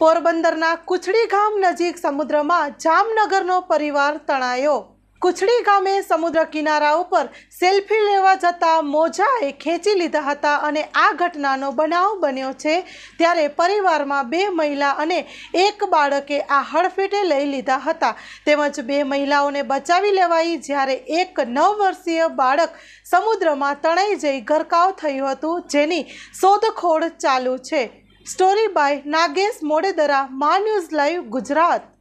પોરબંદરના કુછડી ગામ નજીક સમુદ્રમાં જામનગરનો પરિવાર તણાયો કુછડી ગામે સમુદ્ર કિનારા ઉપર સેલ્ફી લેવા જતા મોજાએ ખેંચી લીધા હતા અને આ ઘટનાનો બનાવ બન્યો છે ત્યારે પરિવારમાં બે મહિલા અને એક બાળકે આ હડફેટે લઈ લીધા હતા તેમજ બે મહિલાઓને બચાવી લેવાઈ જ્યારે એક નવ વર્ષીય બાળક સમુદ્રમાં તણાઈ જઈ ગરકાવ થયું હતું જેની શોધખોળ ચાલુ છે स्टोरी बाय नागेश मोड़ेदरा मा न्यूज लाइव गुजरात